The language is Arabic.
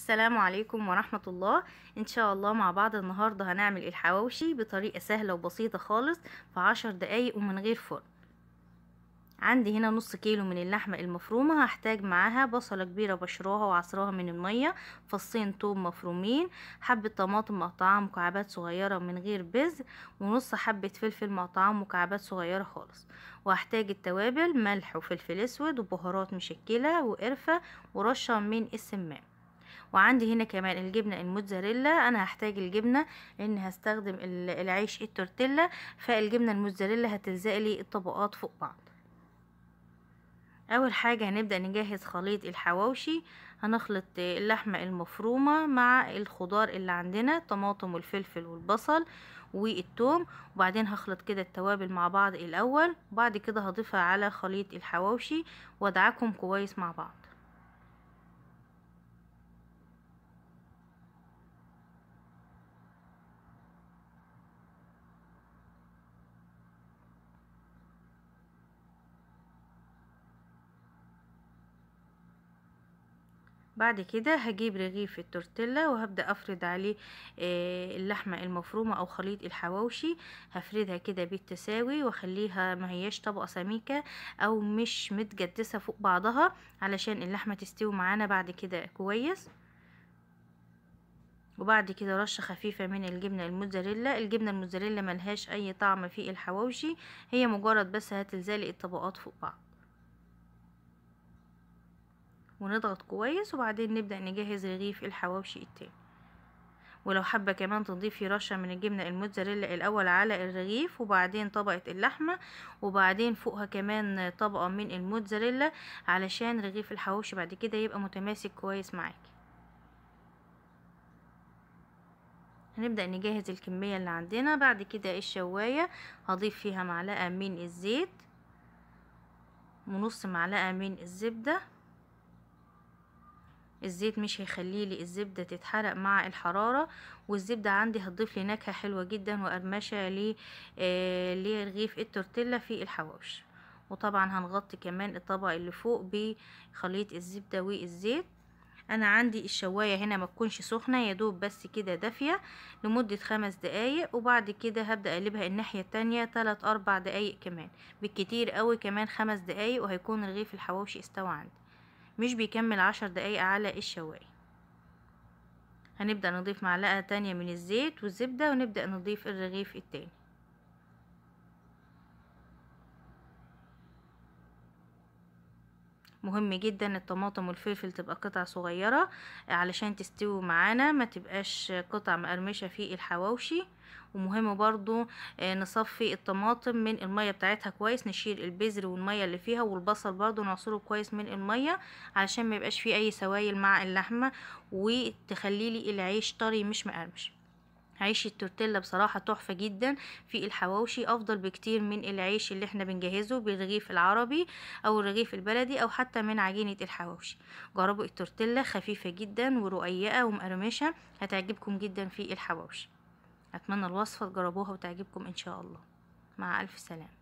السلام عليكم ورحمة الله ان شاء الله مع بعض النهاردة هنعمل الحواوشي بطريقة سهلة وبسيطة خالص في عشر دقايق ومن غير فرن عندي هنا نص كيلو من اللحمة المفرومة هحتاج معاها بصلة كبيرة بشراها وعصراها من المية فصين توم مفرومين حبة طماطم مقطعة مكعبات صغيرة من غير بذر ونص حبة فلفل مقطعة مكعبات صغيرة خالص وهحتاج التوابل ملح وفلفل اسود وبهارات مشكلة وقرفة ورشة من السمام وعندي هنا كمان الجبنة الموتزاريلا انا هحتاج الجبنة لان هستخدم العيش التورتيلا فالجبنة الموتزاريلا هتلزق لي الطبقات فوق بعض اول حاجة هنبدأ نجهز خليط الحواوشي هنخلط اللحمة المفرومة مع الخضار اللي عندنا الطماطم والفلفل والبصل والثوم وبعدين هخلط كده التوابل مع بعض الاول وبعد كده هضيفها على خليط الحواوشي وادعكهم كويس مع بعض بعد كده هجيب رغيف التورتيلا وهبدأ افرد عليه آه، اللحمة المفرومة او خليط الحواوشي هفردها كده بالتساوي واخليها ما هياش طبقة سميكة او مش متجدسة فوق بعضها علشان اللحمة تستوي معانا بعد كده كويس وبعد كده رشة خفيفة من الجبنة الموزاريلا الجبنة الموزاريلا ملهاش اي طعم في الحواوشي هي مجرد بس هتلزلق الطبقات فوق بعض ونضغط كويس وبعدين نبدأ نجهز رغيف الحواوشي التاني ولو حابة كمان تضيفي رشة من الجبنة الموتزاريلا الأول على الرغيف وبعدين طبقة اللحمة وبعدين فوقها كمان طبقة من الموتزاريلا علشان رغيف الحواوشي بعد كده يبقى متماسك كويس معاكي هنبدأ نجهز الكمية اللي عندنا بعد كده الشواية هضيف فيها معلقة من الزيت ونص معلقة من الزبدة الزيت مش هيخلي لي الزبدة تتحرق مع الحرارة والزبدة عندي هتضيف لي نكهة حلوة جدا وقرمشة لرغيف آه، التورتيلا في الحواوشي وطبعا هنغطي كمان الطبق اللي فوق بخليط الزبدة والزيت انا عندي الشوايه هنا ما تكونش سخنه يا دوب بس كده دافيه لمده خمس دقائق وبعد كده هبدا اقلبها الناحيه التانية تلات اربع دقائق كمان بالكتير قوي كمان خمس دقائق وهيكون رغيف الحواوشي استوى عندي مش بيكمل عشر دقايق على الشوايه هنبدأ نضيف معلقة تانية من الزيت والزبدة ونبدأ نضيف الرغيف التاني مهم جدا الطماطم والفلفل تبقى قطع صغيرة آه، علشان تستوي معانا ما تبقاش قطع مقرمشة في الحواوشي ومهم برضو آه، نصفي الطماطم من المية بتاعتها كويس نشيل البذر والمية اللي فيها والبصل برضو نعصره كويس من المية علشان ما يبقاش فيه اي سوائل مع اللحمة وتخليلي العيش طري مش مقرمش عيش التورتيلا بصراحة تحفة جدا في الحواوشي افضل بكتير من العيش اللي احنا بنجهزه بالرغيف العربي او الرغيف البلدي او حتى من عجينة الحواوشي جربوا التورتيلا خفيفة جدا ورقيقة ومقرمشة هتعجبكم جدا في الحواوشي اتمنى الوصفة تجربوها وتعجبكم ان شاء الله مع الف سلامة